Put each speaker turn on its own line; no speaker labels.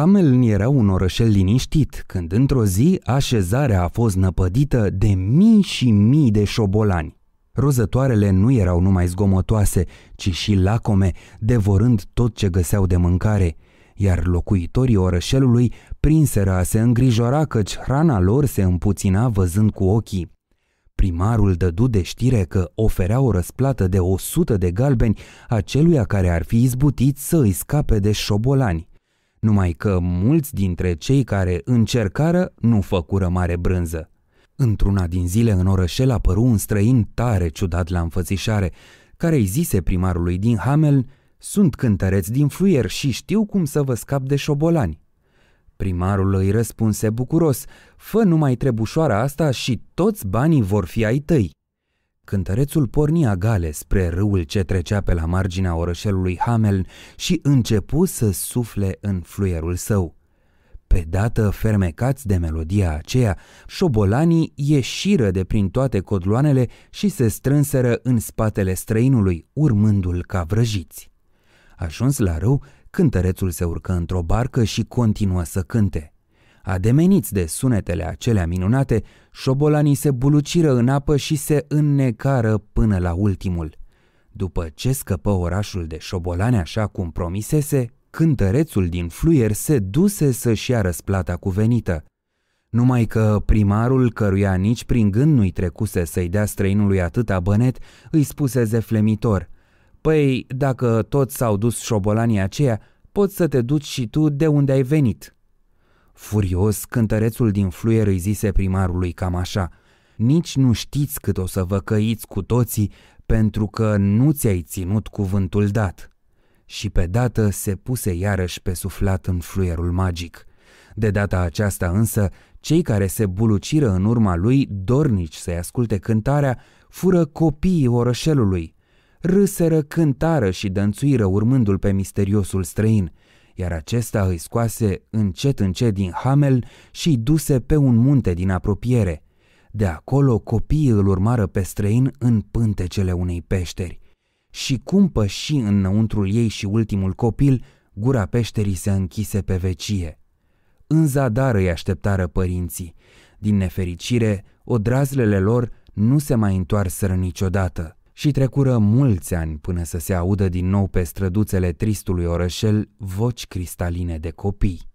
Hameln era un orășel liniștit, când într-o zi așezarea a fost năpădită de mii și mii de șobolani. Rozătoarele nu erau numai zgomotoase, ci și lacome, devorând tot ce găseau de mâncare, iar locuitorii orășelului prinseră a se îngrijora căci hrana lor se împuțina văzând cu ochii. Primarul dădu de știre că oferea o răsplată de 100 de galbeni aceluia care ar fi izbutit să îi scape de șobolani numai că mulți dintre cei care încercară nu făcură mare brânză. Într-una din zile în orășel apăru un străin tare ciudat la înfățișare, care îi zise primarului din Hamel, sunt cântăreți din fluier și știu cum să vă scap de șobolani. Primarul îi răspunse bucuros, fă numai trebușoara asta și toți banii vor fi ai tăi. Cântărețul porni agale spre râul ce trecea pe la marginea orășelului Hamel și începu să sufle în fluierul său. Pe dată fermecați de melodia aceea, șobolanii ieșiră de prin toate codloanele și se strânseră în spatele străinului, urmându-l ca vrăjiți. Ajuns la râu, cântărețul se urcă într-o barcă și continuă să cânte. Ademeniți de sunetele acelea minunate, șobolanii se buluciră în apă și se înnecară până la ultimul. După ce scăpă orașul de șobolani așa cum promisese, cântărețul din fluier se duse să-și ia răsplata cuvenită. Numai că primarul, căruia nici prin gând nu-i trecuse să-i dea străinului atâta bănet, îi spuse zeflemitor – Păi, dacă toți s-au dus șobolanii aceia, poți să te duci și tu de unde ai venit. Furios, cântărețul din fluier îi zise primarului cam așa Nici nu știți cât o să vă căiți cu toții pentru că nu ți-ai ținut cuvântul dat Și pe dată se puse iarăși pe suflat în fluierul magic De data aceasta însă, cei care se buluciră în urma lui, dornici să-i asculte cântarea, fură copiii orășelului Râseră, cântară și dănțuiră urmându-l pe misteriosul străin – iar acesta îi scoase încet încet din Hamel și îi duse pe un munte din apropiere. De acolo copiii îl urmară pe străin în pântecele unei peșteri. Și cum păși înăuntrul ei și ultimul copil, gura peșterii se închise pe vecie. În zadar îi așteptară părinții. Din nefericire, odrazlele lor nu se mai întoarseră niciodată și trecură mulți ani până să se audă din nou pe străduțele tristului orășel voci cristaline de copii.